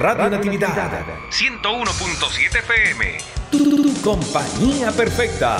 Radio Natividad 101.7 FM. tu compañía perfecta.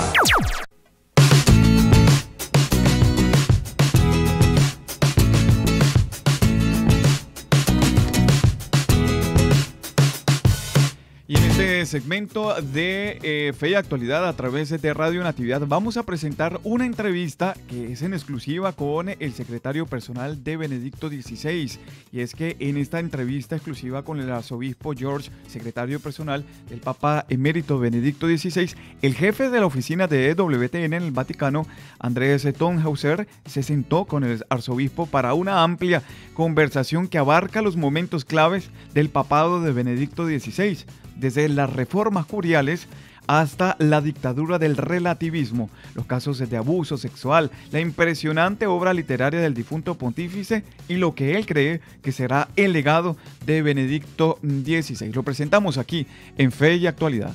segmento de eh, Fe y Actualidad a través de Radio Natividad vamos a presentar una entrevista que es en exclusiva con el secretario personal de Benedicto XVI. Y es que en esta entrevista exclusiva con el arzobispo George, secretario personal del Papa Emérito Benedicto XVI, el jefe de la oficina de WTN en el Vaticano, Andrés Tonhauser, se sentó con el arzobispo para una amplia conversación que abarca los momentos claves del papado de Benedicto XVI desde las reformas curiales hasta la dictadura del relativismo, los casos de abuso sexual, la impresionante obra literaria del difunto pontífice y lo que él cree que será el legado de Benedicto XVI. Lo presentamos aquí en Fe y Actualidad.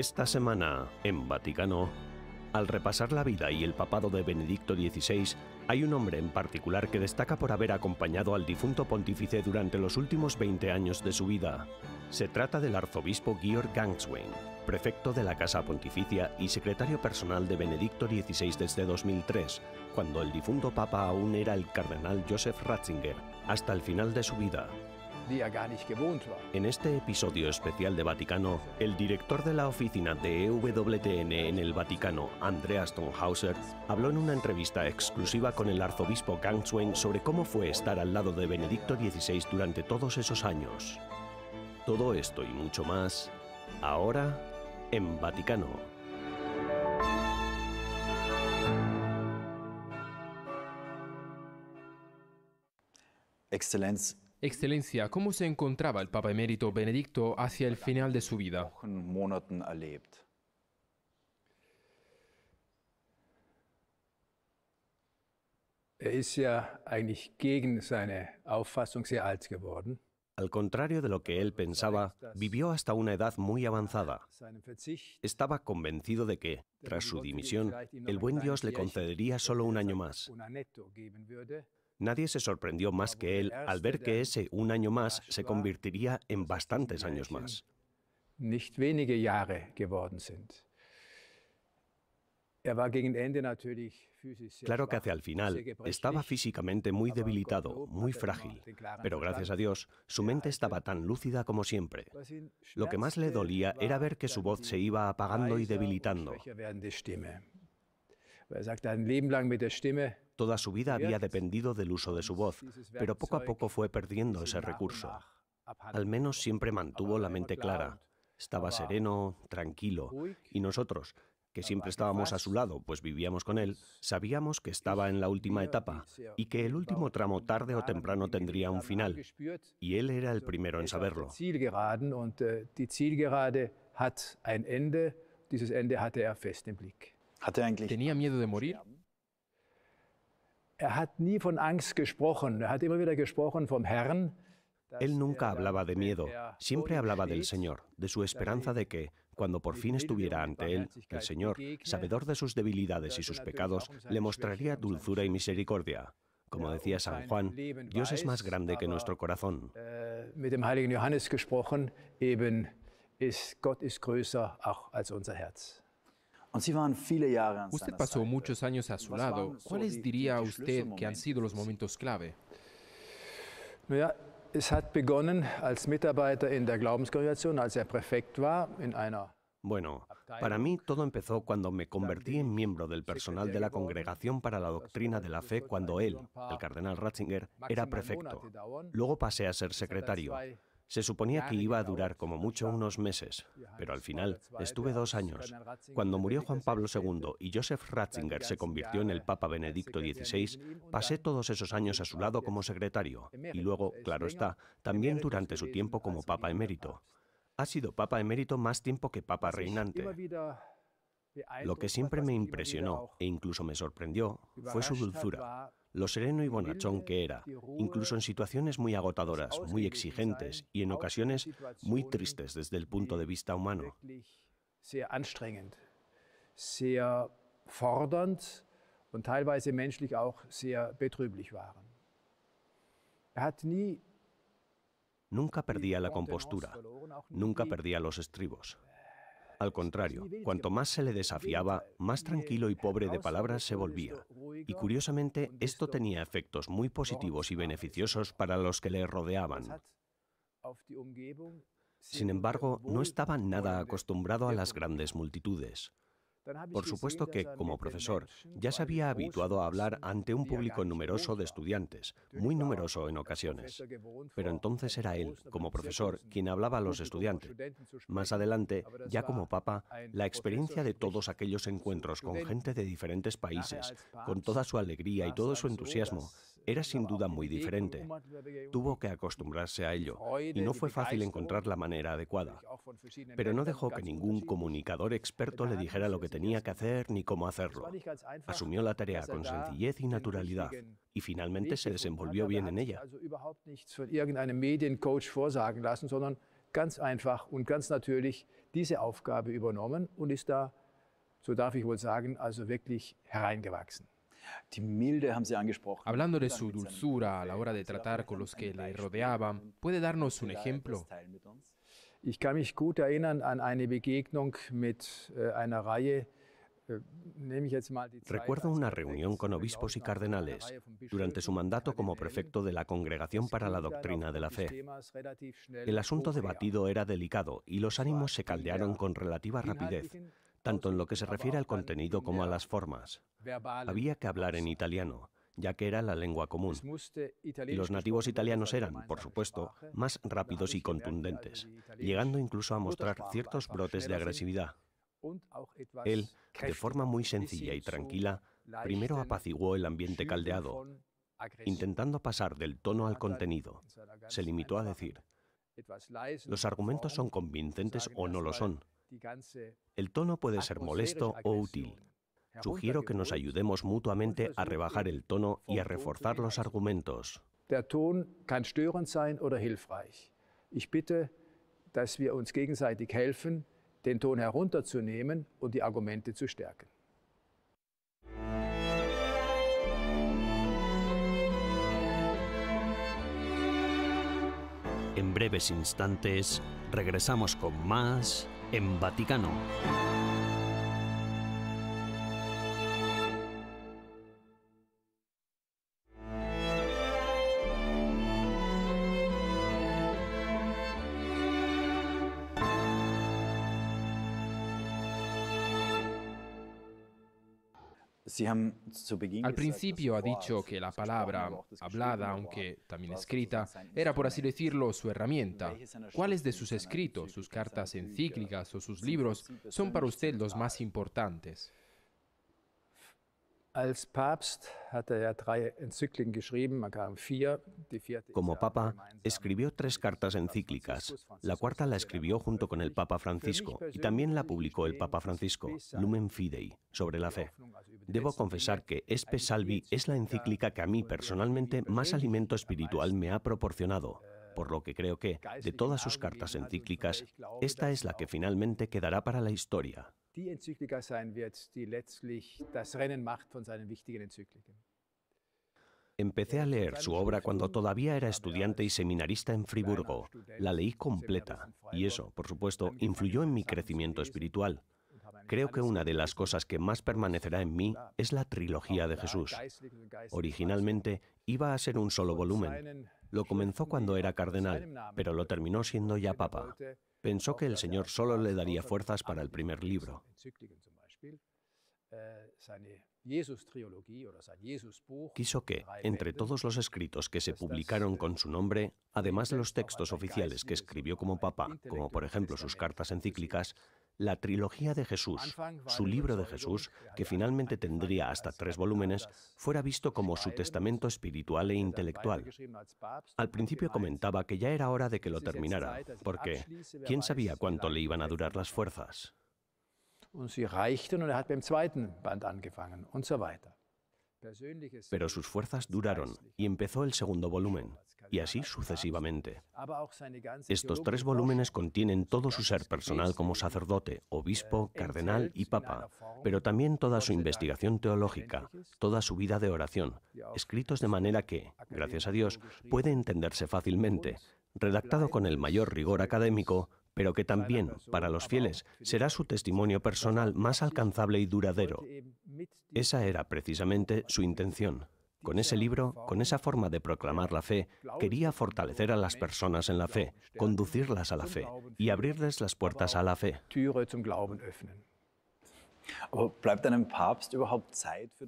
Esta semana, en Vaticano, al repasar la vida y el papado de Benedicto XVI, hay un hombre en particular que destaca por haber acompañado al difunto pontífice durante los últimos 20 años de su vida. Se trata del arzobispo Georg Gangswein, prefecto de la Casa Pontificia y secretario personal de Benedicto XVI desde 2003, cuando el difunto papa aún era el cardenal Joseph Ratzinger, hasta el final de su vida, en este episodio especial de Vaticano, el director de la oficina de EWTN en el Vaticano, Andreas Tonhauser, habló en una entrevista exclusiva con el arzobispo Kang sobre cómo fue estar al lado de Benedicto XVI durante todos esos años. Todo esto y mucho más, ahora en Vaticano. Excelencia. Excelencia, ¿cómo se encontraba el Papa emérito Benedicto hacia el final de su vida? Er Al contrario de lo que él pensaba, vivió hasta una edad muy avanzada. Estaba convencido de que, tras su dimisión, el buen Dios le concedería solo un año más. Nadie se sorprendió más que él al ver que ese un año más se convertiría en bastantes años más. Er claro que hacia el final estaba físicamente muy debilitado, muy frágil, pero gracias a Dios su er mente estaba tan lúcida como siempre. Lo que más le dolía era ver que su voz se iba apagando y debilitando. Toda su vida había dependido del uso de su voz, pero poco a poco fue perdiendo ese recurso. Al menos siempre mantuvo la mente clara. Estaba sereno, tranquilo, y nosotros, que siempre estábamos a su lado, pues vivíamos con él, sabíamos que estaba en la última etapa y que el último tramo tarde o temprano tendría un final. Y él era el primero en saberlo. ¿Tenía miedo de morir? Él er nunca hablaba de miedo, siempre hablaba del Señor, de su esperanza er de que, cuando por fin estuviera ante Él, el Señor, sabedor de sus debilidades y er sus pecados, um le mostraría dulzura y misericordia. Como decía um San Juan, Dios es más grande que nuestro corazón. Äh, heiligen Johannes Gott ist größer auch als unser Herz. Usted pasó muchos años a su lado. ¿Cuáles diría usted que han sido los momentos clave? Bueno, para mí todo empezó cuando me convertí en miembro del personal de la Congregación para la Doctrina de la Fe cuando él, el cardenal Ratzinger, era prefecto. Luego pasé a ser secretario. Se suponía que iba a durar como mucho unos meses, pero al final estuve dos años. Cuando murió Juan Pablo II y Joseph Ratzinger se convirtió en el Papa Benedicto XVI, pasé todos esos años a su lado como secretario y luego, claro está, también durante su tiempo como Papa emérito. Ha sido Papa emérito más tiempo que Papa reinante. Lo que siempre me impresionó e incluso me sorprendió fue su dulzura lo sereno y bonachón que era, incluso en situaciones muy agotadoras, muy exigentes y en ocasiones muy tristes desde el punto de vista humano. Nunca perdía la compostura, nunca perdía los estribos. Al contrario, cuanto más se le desafiaba, más tranquilo y pobre de palabras se volvía. Y curiosamente, esto tenía efectos muy positivos y beneficiosos para los que le rodeaban. Sin embargo, no estaba nada acostumbrado a las grandes multitudes. Por supuesto que, como profesor, ya se había habituado a hablar ante un público numeroso de estudiantes, muy numeroso en ocasiones. Pero entonces era él, como profesor, quien hablaba a los estudiantes. Más adelante, ya como papa, la experiencia de todos aquellos encuentros con gente de diferentes países, con toda su alegría y todo su entusiasmo, era sin duda muy diferente. Tuvo que acostumbrarse a ello y no fue fácil encontrar la manera adecuada. Pero no dejó que ningún comunicador experto le dijera lo que tenía que hacer ni cómo hacerlo. Asumió la tarea con sencillez y naturalidad y finalmente se desenvolvió bien en ella. Hablando de su dulzura a la hora de tratar con los que le rodeaban, ¿puede darnos un ejemplo? Äh, äh, Recuerdo una reunión con obispos y cardenales durante su mandato como prefecto de la Congregación para la Doctrina de la Fe. El asunto debatido era delicado y los ánimos se caldearon con relativa rapidez, tanto en lo que se refiere al contenido como a las formas. Había que hablar en italiano, ya que era la lengua común. Y los nativos italianos eran, por supuesto, más rápidos y contundentes, llegando incluso a mostrar ciertos brotes de agresividad. Él, de forma muy sencilla y tranquila, primero apaciguó el ambiente caldeado, intentando pasar del tono al contenido. Se limitó a decir, los argumentos son convincentes o no lo son. El tono puede ser molesto o útil. Sugiero que nos ayudemos mutuamente a rebajar el tono y a reforzar los argumentos. Der Ton kann störend sein oder hilfreich. Ich bitte, dass wir uns gegenseitig helfen, den Ton herunterzunehmen und die Argumente zu stärken. En breves instantes regresamos con más en Vaticano. Al principio ha dicho que la palabra, hablada aunque también escrita, era por así decirlo su herramienta. ¿Cuáles de sus escritos, sus cartas encíclicas o sus libros son para usted los más importantes? Como papa, escribió tres cartas encíclicas. La cuarta la escribió junto con el Papa Francisco y también la publicó el Papa Francisco, Lumen Fidei, sobre la fe. Debo confesar que Espe Salvi es la encíclica que a mí personalmente más alimento espiritual me ha äh, proporcionado, por lo que creo que, de todas sus cartas encíclicas, esta es la que finalmente quedará para la historia. Empecé a leer su obra cuando todavía era estudiante y seminarista en Friburgo. La leí completa y eso, por supuesto, influyó en mi crecimiento espiritual. Creo que una de las cosas que más permanecerá en mí es la trilogía de Jesús. Originalmente iba a ser un solo volumen. Lo comenzó cuando era cardenal, pero lo terminó siendo ya papa. Pensó que el Señor solo le daría fuerzas para el primer libro. Quiso que, entre todos los escritos que se publicaron con su nombre, además de los textos oficiales que escribió como papa, como por ejemplo sus cartas encíclicas, la trilogía de Jesús, su libro de Jesús, que finalmente tendría hasta tres volúmenes, fuera visto como su testamento espiritual e intelectual. Al principio comentaba que ya era hora de que lo terminara, porque quién sabía cuánto le iban a durar las fuerzas. Band pero sus fuerzas duraron y empezó el segundo volumen, y así sucesivamente. Estos tres volúmenes contienen todo su ser personal como sacerdote, obispo, cardenal y papa, pero también toda su investigación teológica, toda su vida de oración, escritos de manera que, gracias a Dios, puede entenderse fácilmente, redactado con el mayor rigor académico, pero que también, para los fieles, será su testimonio personal más alcanzable y duradero. Esa era precisamente su intención. Con ese libro, con esa forma de proclamar la fe, quería fortalecer a las personas en la fe, conducirlas a la fe y abrirles las puertas a la fe. Oh,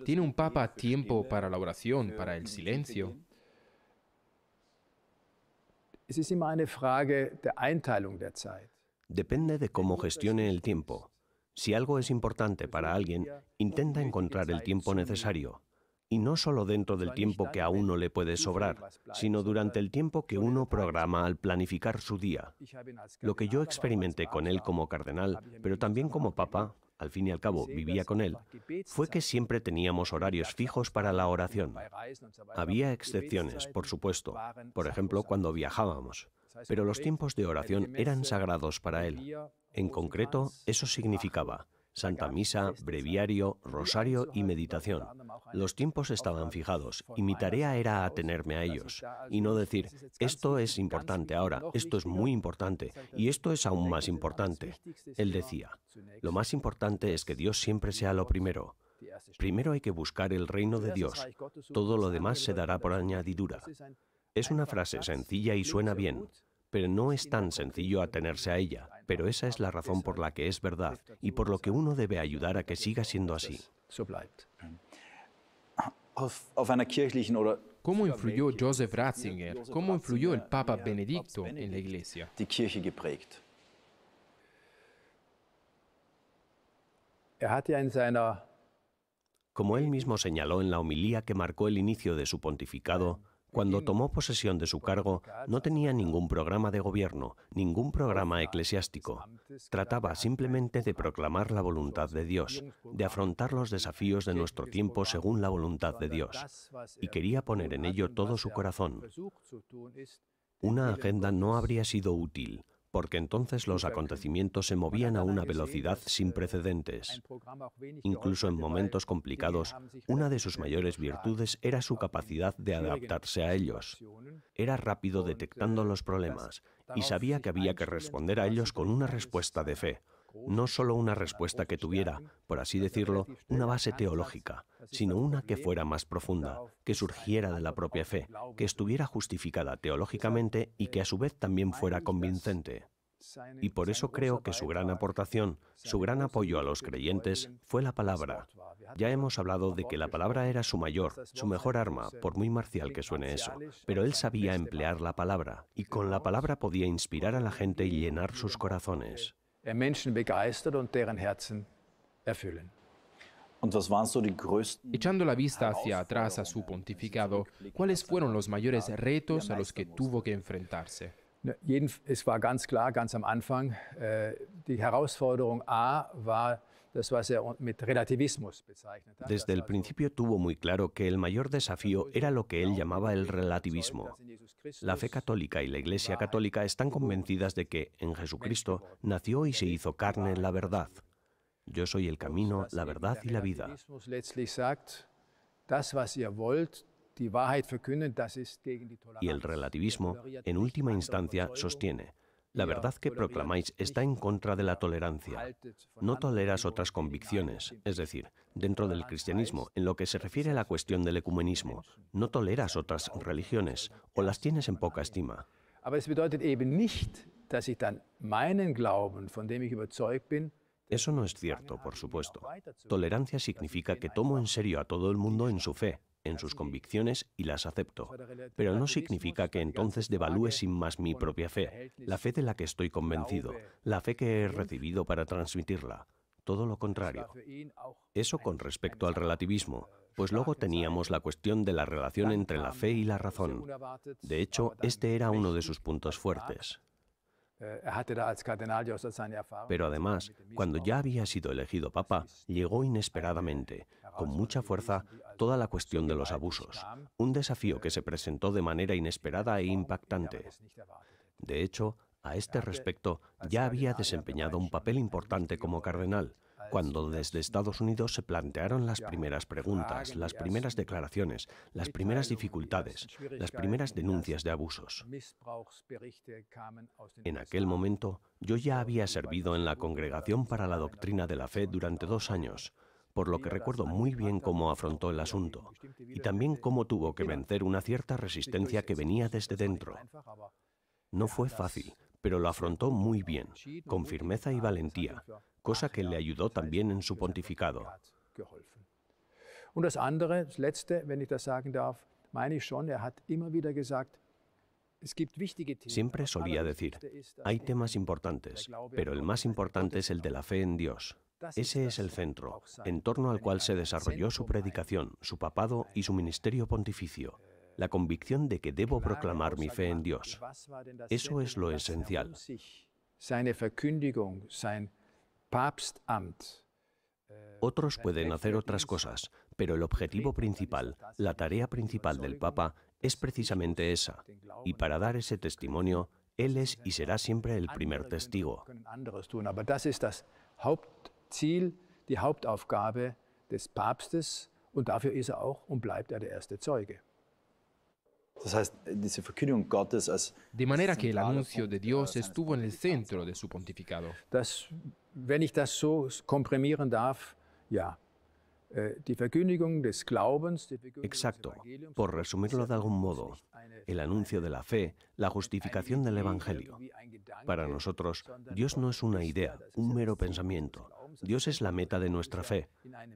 ¿Tiene un papa tiempo para la oración, para el silencio? Depende de cómo gestione el tiempo. Si algo es importante para alguien, intenta encontrar el tiempo necesario. Y no solo dentro del tiempo que a uno le puede sobrar, sino durante el tiempo que uno programa al planificar su día. Lo que yo experimenté con él como cardenal, pero también como papa, al fin y al cabo vivía con él, fue que siempre teníamos horarios fijos para la oración. Había excepciones, por supuesto, por ejemplo cuando viajábamos, pero los tiempos de oración eran eh, sagrados para él. En concreto, eso significaba Santa Misa, Breviario, Rosario y Meditación. Los tiempos estaban fijados y mi tarea era atenerme a ellos y no decir, esto es importante ahora, esto es muy importante y esto es aún más importante. Él decía, lo más importante es que Dios siempre sea lo primero. Primero hay que buscar el reino de Dios, todo lo demás se dará por añadidura. Es una frase sencilla y suena bien, pero no es tan sencillo atenerse a ella. Pero esa es la razón por la que es verdad y por lo que uno debe ayudar a que siga siendo así. ¿Cómo influyó Joseph Ratzinger? ¿Cómo influyó el Papa Benedicto en la Iglesia? Er Como él mismo señaló en la homilía que marcó el inicio de su pontificado, cuando tomó posesión de su cargo, no tenía ningún programa de gobierno, ningún programa eclesiástico. Trataba simplemente de proclamar la voluntad de Dios, de afrontar los desafíos de nuestro tiempo según la voluntad de Dios, y quería poner en ello todo su corazón. Una agenda no habría sido útil, porque entonces los acontecimientos se movían a una velocidad sin precedentes. Incluso en momentos complicados, una de sus mayores virtudes era su capacidad de adaptarse a ellos. Era rápido detectando los problemas y sabía que había que responder a ellos con una respuesta de fe, no solo una respuesta que tuviera, por así decirlo, una base teológica, sino una que fuera más profunda, que surgiera de la propia fe, que estuviera justificada teológicamente y que a su vez también fuera convincente. Y por eso creo que su gran aportación, su gran apoyo a los creyentes fue la palabra. Ya hemos hablado de que la palabra era su mayor, su mejor arma, por muy marcial que suene eso. Pero él sabía emplear la palabra y con la palabra podía inspirar a la gente y llenar sus corazones. der Menschen begeistert und deren Herzen erfüllen. Echando la vista hacia atrás a su pontificado, ¿cuáles fueron los mayores ah, retos a los que tuvo que enfrentarse? Es war ganz klar, ganz am Anfang, äh, die Herausforderung A war ¿eh? Desde el principio tuvo muy claro que el mayor desafío era lo que él llamaba el relativismo. La fe católica y la Iglesia católica están convencidas de que en Jesucristo nació y se hizo carne la verdad. Yo soy el camino, la verdad y la vida. Y el relativismo, en última instancia, sostiene, la verdad que proclamáis está en contra de la tolerancia. No toleras otras convicciones, es decir, dentro del cristianismo, este en lo que se refiere a la cuestión del ecumenismo, no toleras otras religiones o las tienes en poca estima. Eso no es cierto, por supuesto. Tolerancia significa que tomo en serio a todo el mundo en su fe, en sus convicciones y las acepto. Pero no significa que entonces devalúe sin más mi propia fe, la fe de la que estoy convencido, la fe que he recibido para transmitirla. Todo lo contrario. Eso con respecto al relativismo, pues luego teníamos la cuestión de la relación entre la fe y la razón. De hecho, este era uno de sus puntos fuertes. Pero además, cuando ya había sido elegido papa, llegó inesperadamente, con mucha fuerza, toda la cuestión de los abusos, un desafío que se presentó de manera inesperada e impactante. De hecho, a este respecto, ya había desempeñado un papel importante como cardenal, cuando desde Estados Unidos se plantearon las primeras preguntas, las primeras declaraciones, las primeras dificultades, las primeras denuncias de abusos. En aquel momento, yo ya había servido en la Congregación para la Doctrina de la Fe durante dos años, por lo que recuerdo muy bien cómo afrontó el asunto y también cómo tuvo que vencer una cierta resistencia que venía desde dentro. No fue fácil, pero lo afrontó muy bien, con firmeza y valentía, cosa que le ayudó también en su pontificado. Siempre solía decir, hay temas importantes, pero el más importante es el de la fe en Dios. Ese es el centro, en torno al cual se desarrolló su predicación, su papado y su ministerio pontificio. La convicción de que debo proclamar mi fe en Dios. Eso es lo esencial. Otros pueden hacer otras cosas, pero el objetivo principal, la tarea principal del Papa, es precisamente esa. Y para dar ese testimonio, él es y será siempre el primer testigo. Ziel, die Hauptaufgabe des Papstes und dafür ist er auch und bleibt er der erste Zeuge. De manera que el anuncio de Dios estuvo en el centro de su pontificado. Das, wenn ich das so comprimieren darf, ja. Äh, die Verkündigung des Glaubens, die Verkündigung Exacto. Por resumirlo de algún modo, el anuncio de la fe, la justificación del Evangelio. Para nosotros, Dios no es una idea, un mero pensamiento, Dios es la meta de nuestra fe.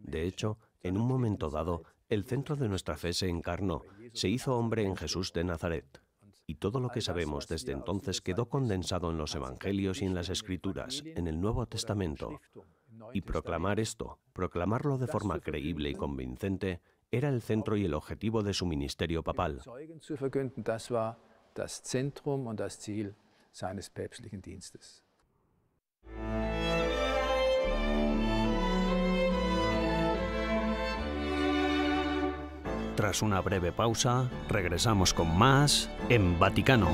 De hecho, en un momento dado, el centro de nuestra fe se encarnó, se hizo hombre en Jesús de Nazaret. Y todo lo que sabemos desde entonces quedó condensado en los Evangelios y en las Escrituras, en el Nuevo Testamento. Y proclamar esto, proclamarlo de forma creíble y convincente, era el centro y el objetivo de su ministerio papal. Tras una breve pausa, regresamos con más en Vaticano.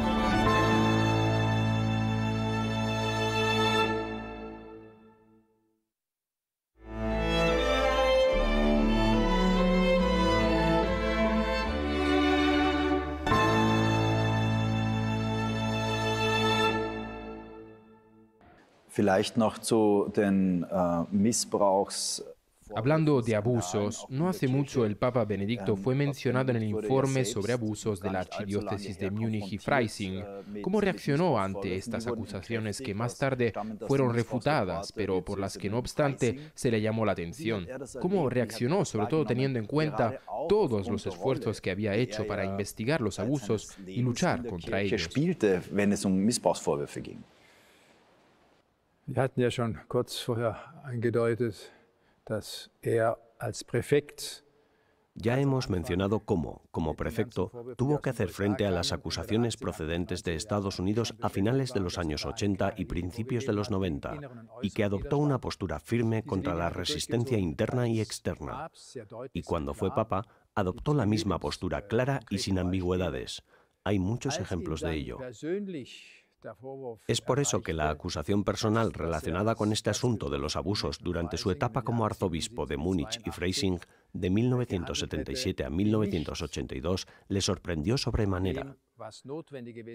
Vielleicht noch zu den äh, Missbrauchs Hablando de abusos, no hace mucho el Papa Benedicto fue mencionado en el informe sobre abusos de la archidiócesis de Múnich y Freising. Eh, ¿Cómo reaccionó ante estas acusaciones que más tarde fueron refutadas, pero por las que no obstante se le llamó la atención? ¿Cómo reaccionó, sobre todo teniendo en cuenta todos los esfuerzos que había hecho para investigar los abusos y luchar contra ellos? Er ya hemos mencionado cómo, como prefecto, tuvo que hacer frente a las acusaciones procedentes de Estados Unidos a finales de los años 80 y principios de los 90, y que adoptó una postura firme contra la resistencia interna y externa. Y cuando fue papa, adoptó la misma postura clara y sin ambigüedades. Hay muchos ejemplos de ello. Es por eso que la acusación personal relacionada con este asunto de los abusos durante su etapa como arzobispo de Múnich y Freising de 1977 a 1982 le sorprendió sobremanera.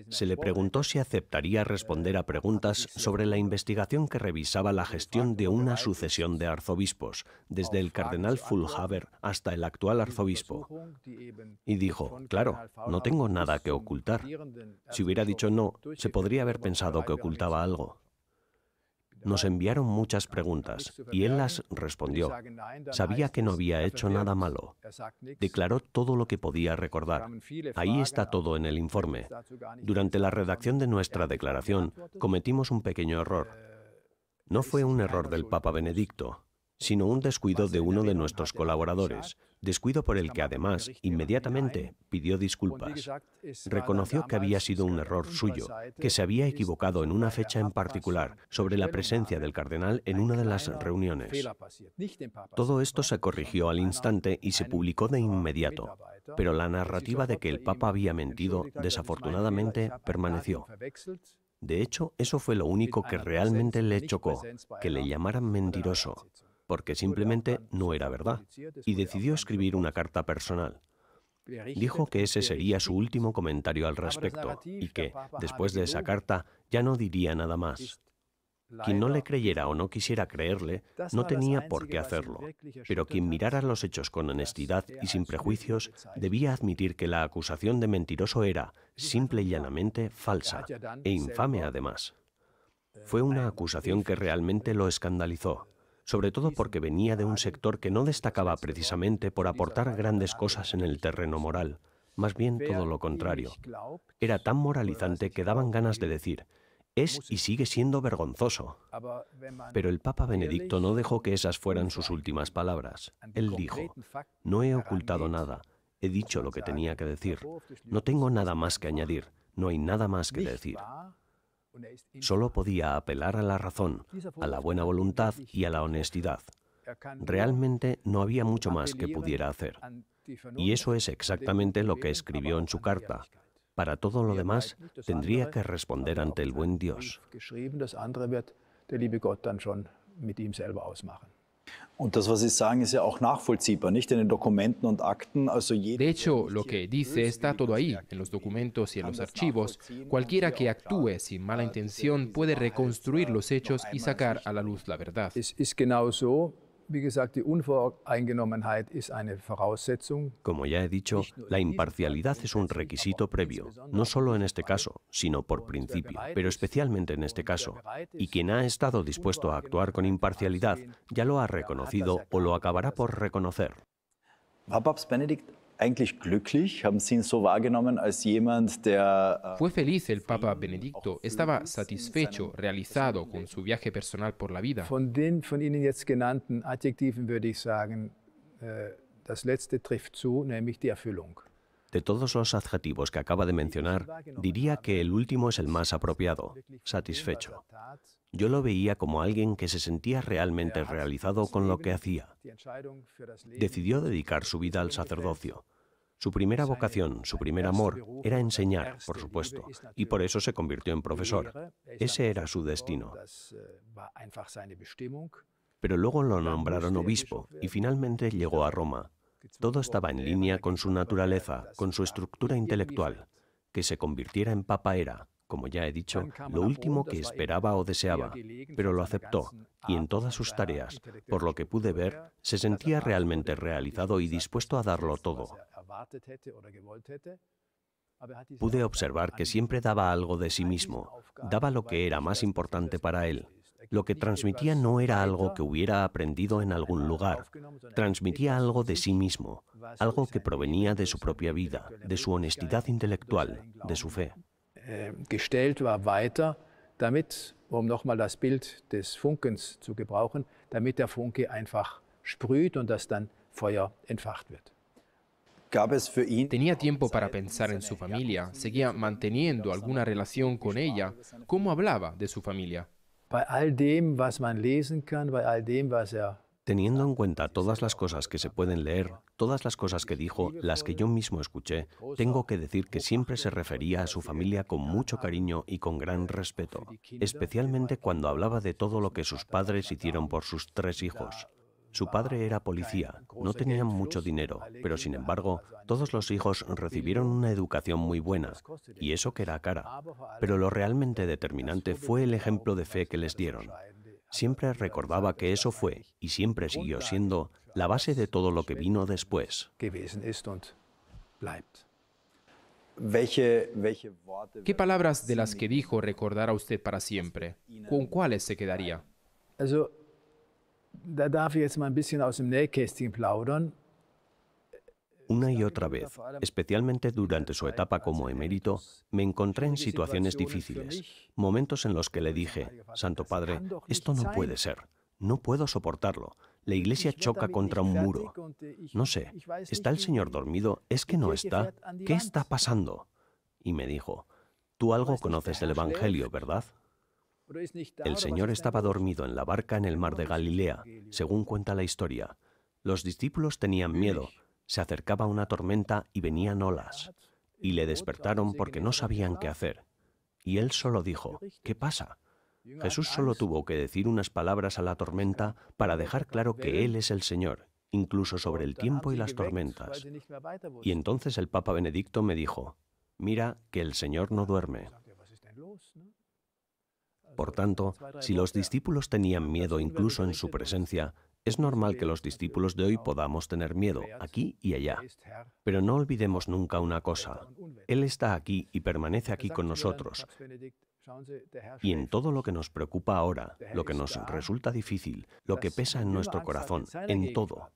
Se le preguntó si aceptaría responder a preguntas sobre la investigación que revisaba la gestión de una sucesión de arzobispos, desde el cardenal Fulhaber hasta el actual arzobispo. Y dijo, claro, no tengo nada que ocultar. Si hubiera dicho no, se podría haber pensado que ocultaba algo. Nos enviaron muchas preguntas y él las respondió. Sabía que no había hecho nada malo. Declaró todo lo que podía recordar. Ahí está todo en el informe. Durante la redacción de nuestra declaración cometimos un pequeño error. No fue un error del Papa Benedicto, sino un descuido de uno de nuestros colaboradores, descuido por el que además inmediatamente pidió disculpas. Reconoció que había sido un error suyo, que se había equivocado en una fecha en particular sobre la presencia del cardenal en una de las reuniones. Todo esto se corrigió al instante y se publicó de inmediato, pero la narrativa de que el Papa había mentido desafortunadamente permaneció. De hecho, eso fue lo único que realmente le chocó, que le llamaran mentiroso, porque simplemente no era verdad, y decidió escribir una carta personal. Dijo que ese sería su último comentario al respecto y que, después de esa carta, ya no diría nada más. Quien no le creyera o no quisiera creerle, no tenía por qué hacerlo, pero quien mirara los hechos con honestidad y sin prejuicios debía admitir que la acusación de mentiroso era, simple y llanamente, falsa e infame además. Fue una acusación que realmente lo escandalizó, sobre todo porque venía de un sector que no destacaba precisamente por aportar grandes cosas en el terreno moral, más bien todo lo contrario. Era tan moralizante que daban ganas de decir, es y sigue siendo vergonzoso. Pero el Papa Benedicto no dejó que esas fueran sus últimas palabras. Él dijo, no he ocultado nada, he dicho lo que tenía que decir, no tengo nada más que añadir, no hay nada más que decir. Solo podía apelar a la razón, a la buena voluntad y a la honestidad. Realmente no había mucho más que pudiera hacer. Y eso es exactamente lo que escribió en su carta. Para todo lo demás, tendría que responder ante el buen Dios. Und das, was sagen, ja auch nachvollziehbar, nicht in den und de hecho, lo que dice está todo ahí, en los documentos y en los archivos. Cualquiera que actúe sin mala intención puede reconstruir los hechos y sacar a la luz la verdad. Es como ya he dicho, la imparcialidad es un requisito previo, no solo en este caso, sino por principio, pero especialmente en este caso. Y quien ha estado dispuesto a actuar con imparcialidad ya lo ha reconocido o lo acabará por reconocer. Fue feliz el Papa Benedicto. Estaba satisfecho, realizado con su viaje personal por la vida. De todos los adjetivos que acaba de mencionar, diría que el último es el más apropiado, satisfecho. Yo lo veía como alguien que se sentía realmente realizado con lo que hacía. Decidió dedicar su vida al sacerdocio. Su primera vocación, su primer amor, era enseñar, por supuesto, y por eso se convirtió en profesor. Ese era su destino. Äh, Pero luego lo nombraron er obispo y finalmente llegó a Roma. Todo estaba en línea con su er naturaleza, con su estructura intelectual. Er que se convirtiera en papa era, como ya he dicho, lo último que esperaba o deseaba, pero lo aceptó y en todas sus tareas, por lo que pude ver, se sentía realmente realizado y dispuesto a darlo todo. Pude observar que siempre daba algo de sí mismo, daba lo que era más importante para él. Lo que transmitía no era algo que hubiera aprendido en algún lugar, transmitía algo de sí mismo, algo que provenía de su propia vida, de su honestidad intelectual, de su fe. Ähm, gestellt war, weiter, damit, um nochmal das Bild des Funkens zu gebrauchen, damit der Funke einfach sprüht und dass dann Feuer entfacht wird. Tenía tiempo para pensar en su familia, seguía manteniendo alguna relación con ella, cómo hablaba de su familia. Bei all dem, was man lesen kann, bei all dem, was er Teniendo en cuenta todas las cosas que se pueden leer, todas las cosas que dijo, las que yo mismo escuché, tengo que decir que siempre se refería a su familia con mucho cariño y con gran respeto, especialmente cuando hablaba de todo lo que sus padres hicieron por sus tres hijos. Su padre era policía, no tenían mucho dinero, pero sin embargo, todos los hijos recibieron una educación muy buena, y eso que era cara. Pero lo realmente determinante fue el ejemplo de fe que les dieron. Siempre recordaba que eso fue, y siempre siguió siendo, la base de todo lo que vino después. ¿Qué palabras de las que dijo recordará usted para siempre? ¿Con cuáles se quedaría? Una y otra vez, especialmente durante su etapa como emérito, me encontré en situaciones difíciles, momentos en los que le dije, Santo Padre, esto no puede ser, no puedo soportarlo, la iglesia choca contra un muro. No sé, ¿está el Señor dormido? ¿Es que no está? ¿Qué está pasando? Y me dijo, tú algo conoces del Evangelio, ¿verdad? El Señor estaba dormido en la barca en el mar de Galilea, según cuenta la historia. Los discípulos tenían miedo, se acercaba una tormenta y venían olas, y le despertaron porque no sabían qué hacer. Y él solo dijo, ¿qué pasa? Jesús solo tuvo que decir unas palabras a la tormenta para dejar claro que Él es el Señor, incluso sobre el tiempo y las tormentas. Y entonces el Papa Benedicto me dijo, mira que el Señor no duerme. Por tanto, si los discípulos tenían miedo incluso en su presencia, es normal que los discípulos de hoy podamos tener miedo aquí y allá, pero no olvidemos nunca una cosa. Él está aquí y permanece aquí con nosotros. Y en todo lo que nos preocupa ahora, lo que nos resulta difícil, lo que pesa en nuestro corazón, en todo.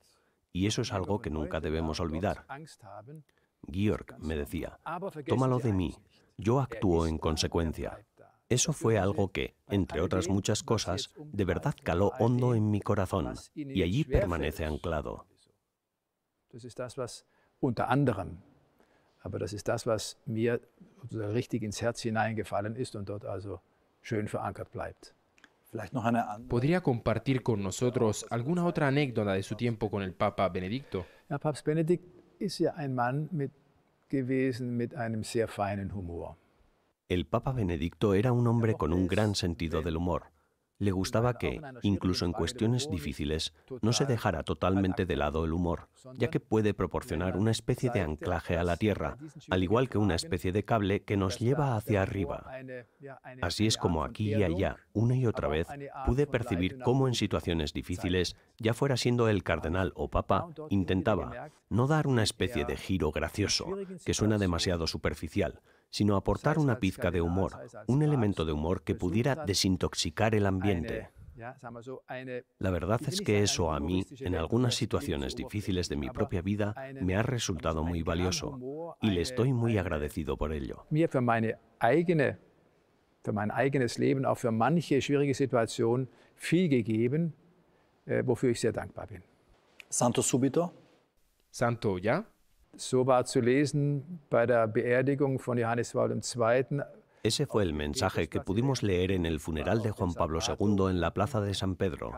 Y eso es algo que nunca debemos olvidar. Georg me decía, tómalo de mí, yo actúo en consecuencia. Eso fue algo que, entre otras muchas cosas, de verdad caló hondo en mi corazón y allí permanece anclado. unter anderem. Aber das, was mir richtig ins Herz hineingefallen ist und dort also schön verankert bleibt. ¿Podría compartir con nosotros alguna otra anécdota de su tiempo con el Papa Benedicto? Papa Papa Benedicto ist ja ein Mann mit, gewesen mit einem sehr feinen Humor. El Papa Benedicto era un hombre con un gran sentido del humor. Le gustaba que, incluso en cuestiones difíciles, no se dejara totalmente de lado el humor, ya que puede proporcionar una especie de anclaje a la tierra, al igual que una especie de cable que nos lleva hacia arriba. Así es como aquí y allá, una y otra vez, pude percibir cómo en situaciones difíciles, ya fuera siendo el cardenal o papa, intentaba no dar una especie de giro gracioso, que suena demasiado superficial, sino aportar una pizca de humor, un elemento de humor que pudiera desintoxicar el ambiente. La verdad es que eso a mí, en algunas situaciones difíciles de mi propia vida, me ha resultado muy valioso y le estoy muy agradecido por ello. Santo subito? Santo ya? Ese fue el mensaje que pudimos leer en el funeral de Juan Pablo II en la Plaza de San Pedro.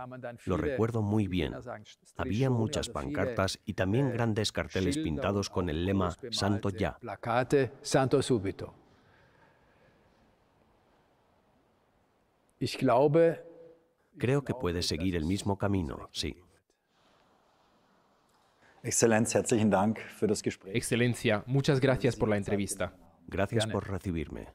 Lo recuerdo muy bien. Había muchas pancartas y también grandes carteles pintados con el lema Santo ya. Creo que puede seguir el mismo camino, sí. Excelencia, muchas gracias por la entrevista. Gracias por recibirme.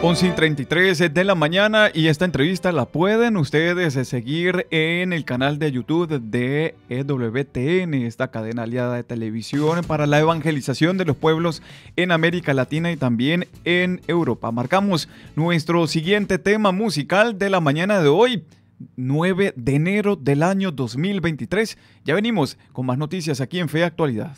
11 y 33 de la mañana y esta entrevista la pueden ustedes eh, seguir en el canal de YouTube de EWTN, esta cadena aliada de televisión para la evangelización de los pueblos en América Latina y también en Europa. Marcamos nuestro siguiente tema musical de la mañana de hoy. 9 de enero del año 2023. Ya venimos con más noticias aquí en Fe Actualidad.